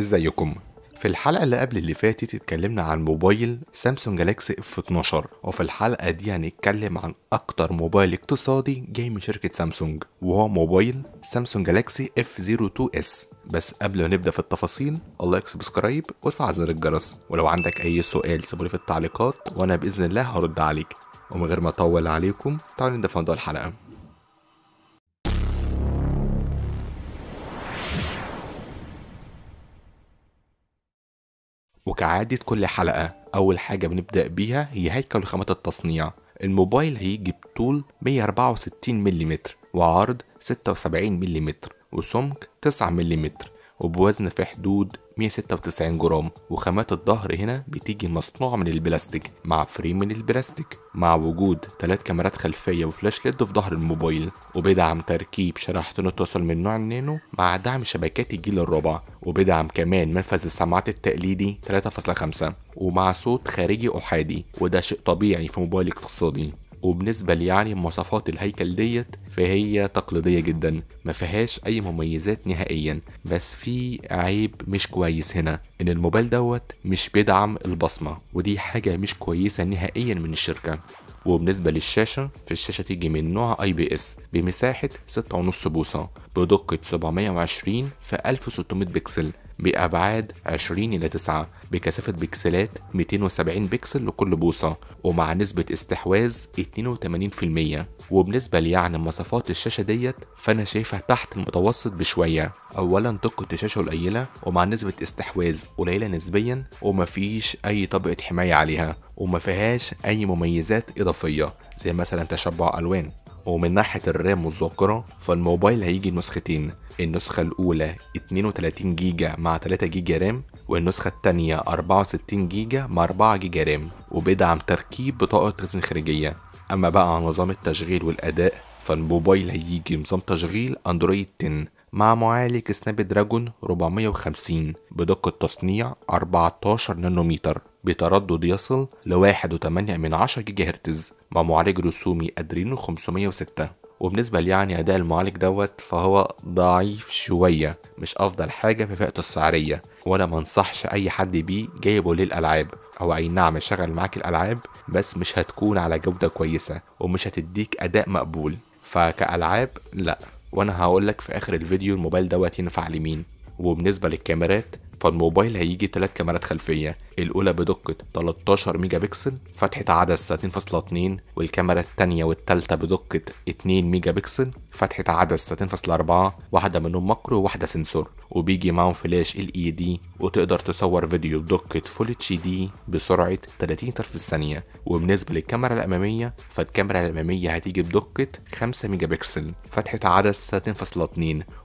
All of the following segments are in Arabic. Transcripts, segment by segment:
ازيكم في الحلقة اللي قبل اللي فاتت اتكلمنا عن موبايل سامسونج جالاكسي اف 12 وفي الحلقة دي هنتكلم عن أكتر موبايل اقتصادي جاي من شركة سامسونج وهو موبايل سامسونج جالاكسي اف 02 اس بس قبل ما نبدأ في التفاصيل لايك سبسكرايب وادفع زر الجرس ولو عندك أي سؤال سيبولي في التعليقات وأنا بإذن الله هرد عليك ومن غير ما أطول عليكم تعالوا نبدأ في موضوع الحلقة وكعادة كل حلقة أول حاجة بنبدأ بيها هي هيكل خامات التصنيع الموبايل هيجي بطول 164 ملم وعرض 76 ملم وسمك 9 ملم وبوزن في حدود 196 جرام وخامات الظهر هنا بتيجي مصنوعة من البلاستيك مع فريم من البلاستيك مع وجود 3 كاميرات خلفية وفلاش ليد في ظهر الموبايل وبيدعم تركيب شريحتين التواصل من نوع النانو مع دعم شبكات الجيل الرابع وبيدعم كمان منفذ السماعات التقليدي 3.5 ومع صوت خارجي أحادي وده شيء طبيعي في موبايل اقتصادي وبالنسبة ليعني مواصفات الهيكل ديت فهي تقليدية جدا ما فيهاش أي مميزات نهائيا بس في عيب مش كويس هنا إن الموبايل دوت مش بيدعم البصمة ودي حاجة مش كويسة نهائيا من الشركة وبالنسبة للشاشة فالشاشة تيجي من نوع اي بي اس بمساحة 6.5 بوصة بدقة 720 في 1600 بكسل بأبعاد 20 إلى 9 بكثافة بكسلات 270 بكسل لكل بوصة ومع نسبة استحواذ 82% وبالنسبة لي يعني مواصفات الشاشة ديت فأنا شايفها تحت المتوسط بشوية أولا دقة الشاشة قليلة ومع نسبة استحواذ قليلة نسبيا ومفيش أي طبقة حماية عليها وما فيهاش أي مميزات إضافية زي مثلا تشبع ألوان ومن ناحية الرام والذاكرة فالموبايل هيجي نسختين النسخة الأولى 32 جيجا مع 3 جيجا رام والنسخة الثانية 64 جيجا مع 4 جيجا رام وبيدعم تركيب بطاقة تخزين خارجية أما بقى عن نظام التشغيل والأداء فالموبايل هيجي نظام تشغيل أندرويد 10 مع معالج سناب دراجون 450 بدقة تصنيع 14 نانومتر بتردد يصل ل 1.8 من 10 جيجا هرتز مع معالج رسومي أدرينو 506 وبالنسبة لي يعني أداء المعالج دوت فهو ضعيف شوية مش أفضل حاجة في فئته السعرية وأنا منصحش أي حد بيه جايبه للألعاب أو أي نعم شغل معاك الألعاب بس مش هتكون على جودة كويسة ومش هتديك أداء مقبول فكألعاب لأ وأنا هقولك في آخر الفيديو الموبايل دوت ينفع لمين وبالنسبة للكاميرات فالموبايل هيجي ثلاث كاميرات خلفيه الاولى بدقه 13 ميجا بكسل فتحه عدسه 2.2 والكاميرا الثانيه والثالثه بدقه 2 ميجا بكسل فتحه عدسه 2.4 واحده منهم ماكرو وواحده سنسور وبيجي معاهم فلاش ال اي e دي وتقدر تصور فيديو بدقه فول اتش دي بسرعه 30 طرف في الثانيه وبالنسبه للكاميرا الاماميه فالكاميرا الاماميه هتيجي بدقه 5 ميجا بكسل فتحه عدسه 2.2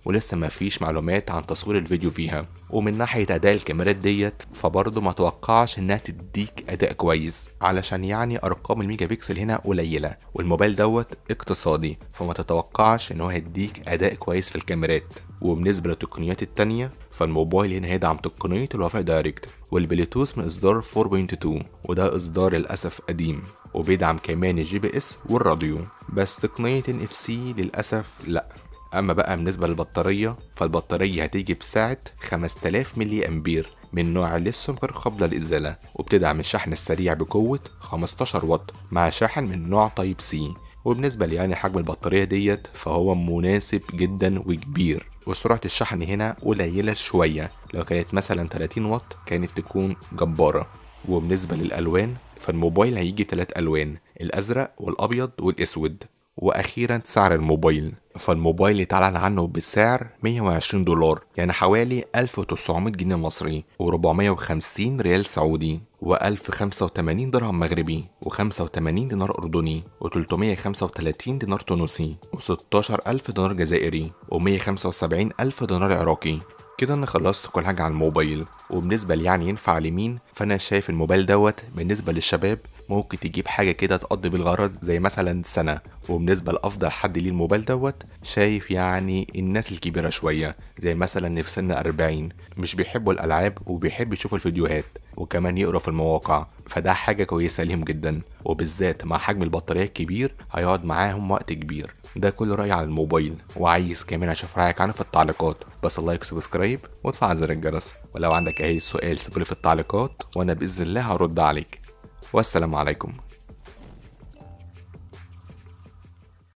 ولسه مفيش معلومات عن تصوير الفيديو فيها ومن ناحيه اداء الكاميرات ديت فبرضه ما توقعش انها تديك اداء كويس علشان يعني ارقام الميجا بكسل هنا قليله والموبايل دوت اقتصادي فما تتوقعش ان هو هيديك اداء كويس في الكاميرات وبالنسبه للتقنيات التانيه فالموبايل هنا هيدعم تقنيه الوفاء دايركت والبلوتوث من اصدار 4.2 وده اصدار للاسف قديم وبيدعم كمان الجي بي اس والراديو بس تقنيه ان اف سي للاسف لا اما بقى بالنسبه للبطاريه فالبطاريه هتيجي بسعه 5000 ملي امبير من نوع ليثيوم غير قابلة للإزالة وبتدعم الشحن السريع بقوة 15 واط مع شاحن من نوع تايب سي وبالنسبة يعني حجم البطارية ديت فهو مناسب جدا وكبير وسرعة الشحن هنا قليلة شوية لو كانت مثلا 30 واط كانت تكون جبارة وبالنسبة للألوان فالموبايل هيجي بثلاث ألوان الأزرق والأبيض والأسود واخيرا سعر الموبايل فالموبايل اتعلن عنه بسعر 120 دولار يعني حوالي 1900 جنيه مصري و450 ريال سعودي و1085 درهم مغربي و85 دينار اردني و335 دينار تونسي و16000 دينار جزائري و175000 دينار عراقي كده انا خلصت كل حاجه على الموبايل وبالنسبه لي يعني ينفع لمين فانا شايف الموبايل دوت بالنسبه للشباب ممكن تجيب حاجة كده تقضي بالغرض زي مثلا سنة وبالنسبة لأفضل حد ليه الموبايل دوت شايف يعني الناس الكبيرة شوية زي مثلا اللي في سن 40 مش بيحبوا الألعاب وبيحب يشوفوا الفيديوهات وكمان يقرا في المواقع فده حاجة كويسة ليهم جدا وبالذات مع حجم البطارية الكبير هيقعد معاهم وقت كبير ده كل رأيي عن الموبايل وعايز كمان اشوف رأيك عنه في التعليقات بس لايك وسبسكرايب وادفع زر الجرس ولو عندك اي سؤال سيبه في التعليقات وانا باذن الله هرد عليك والسلام عليكم